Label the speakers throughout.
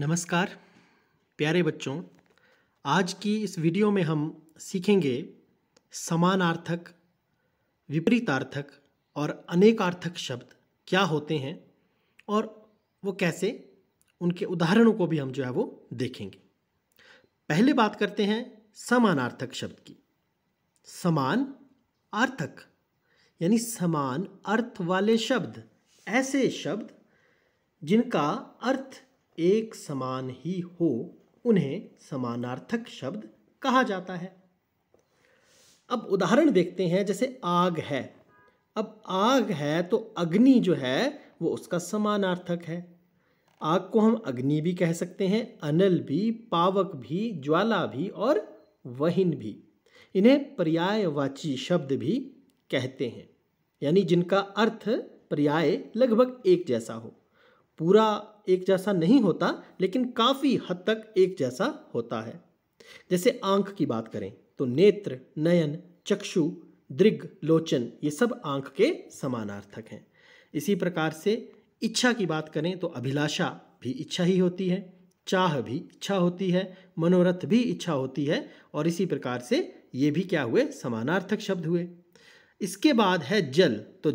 Speaker 1: नमस्कार प्यारे बच्चों आज की इस वीडियो में हम सीखेंगे समानार्थक विपरीतार्थक और अनेकार्थक शब्द क्या होते हैं और वो कैसे उनके उदाहरणों को भी हम जो है वो देखेंगे पहले बात करते हैं समानार्थक शब्द की समान आर्थक यानी समान अर्थ वाले शब्द ऐसे शब्द जिनका अर्थ एक समान ही हो उन्हें समानार्थक शब्द कहा जाता है अब उदाहरण देखते हैं जैसे आग है अब आग है तो अग्नि जो है वो उसका समानार्थक है आग को हम अग्नि भी कह सकते हैं अनल भी पावक भी ज्वाला भी और वहिन भी इन्हें पर्यायवाची शब्द भी कहते हैं यानी जिनका अर्थ पर्याय लगभग एक जैसा हो पूरा एक जैसा नहीं होता लेकिन काफ़ी हद तक एक जैसा होता है जैसे आंख की बात करें तो नेत्र नयन चक्षु दृग लोचन ये सब आंख के समानार्थक हैं इसी प्रकार से इच्छा की बात करें तो अभिलाषा भी इच्छा ही होती है चाह भी इच्छा होती है मनोरथ भी इच्छा होती है और इसी प्रकार से ये भी क्या हुए समानार्थक शब्द हुए इसके बाद है जल तो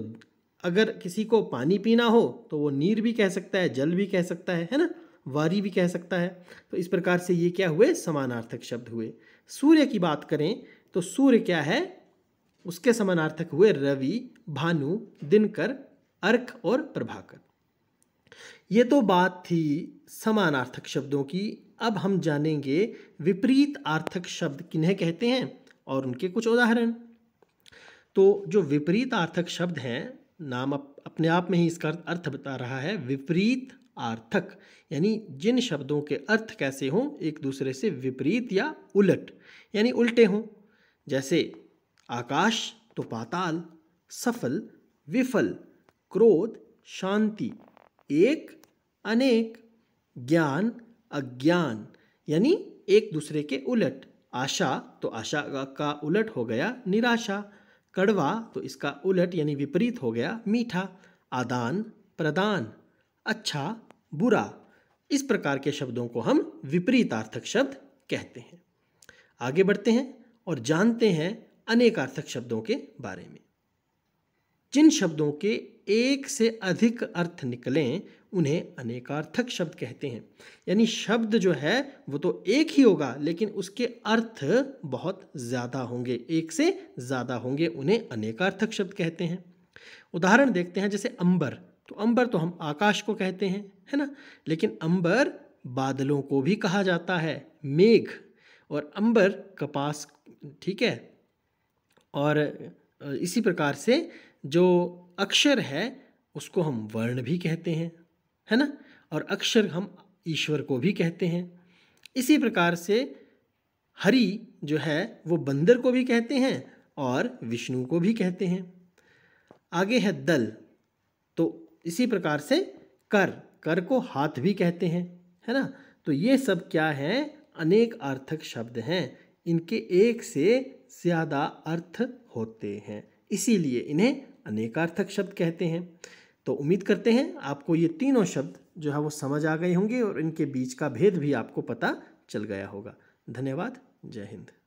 Speaker 1: अगर किसी को पानी पीना हो तो वो नीर भी कह सकता है जल भी कह सकता है है ना वारी भी कह सकता है तो इस प्रकार से ये क्या हुए समानार्थक शब्द हुए सूर्य की बात करें तो सूर्य क्या है उसके समानार्थक हुए रवि भानु दिनकर अर्क और प्रभाकर ये तो बात थी समानार्थक शब्दों की अब हम जानेंगे विपरीत आर्थक शब्द किन्हें कहते हैं और उनके कुछ उदाहरण तो जो विपरीत आर्थक शब्द हैं नाम अप, अपने आप में ही इसका अर्थ बता रहा है विपरीत आर्थक यानी जिन शब्दों के अर्थ कैसे हों एक दूसरे से विपरीत या उलट यानी उल्टे हों जैसे आकाश तो पाताल सफल विफल क्रोध शांति एक अनेक ज्ञान अज्ञान यानी एक दूसरे के उलट आशा तो आशा का उलट हो गया निराशा कड़वा तो इसका उलट यानी विपरीत हो गया मीठा आदान प्रदान अच्छा बुरा इस प्रकार के शब्दों को हम विपरीतार्थक शब्द कहते हैं आगे बढ़ते हैं और जानते हैं अनेकार्थक शब्दों के बारे में जिन शब्दों के एक से अधिक अर्थ निकलें उन्हें अनेकार्थक शब्द कहते हैं यानी शब्द जो है वो तो एक ही होगा लेकिन उसके अर्थ बहुत ज़्यादा होंगे एक से ज़्यादा होंगे उन्हें अनेकार्थक शब्द कहते हैं उदाहरण देखते हैं जैसे अंबर तो अंबर तो हम आकाश को कहते हैं है ना लेकिन अंबर बादलों को भी कहा जाता है मेघ और अंबर कपास ठीक है और इसी प्रकार से जो अक्षर है उसको हम वर्ण भी कहते हैं है ना और अक्षर हम ईश्वर को भी कहते हैं इसी प्रकार से हरि जो है वो बंदर को भी कहते हैं और विष्णु को भी कहते हैं आगे है दल तो इसी प्रकार से कर कर को हाथ भी कहते हैं है ना तो ये सब क्या हैं अनेक अर्थक शब्द हैं इनके एक से ज़्यादा अर्थ होते हैं इसीलिए इन्हें अनेकार्थक शब्द कहते हैं तो उम्मीद करते हैं आपको ये तीनों शब्द जो है वो समझ आ गए होंगे और इनके बीच का भेद भी आपको पता चल गया होगा धन्यवाद जय हिंद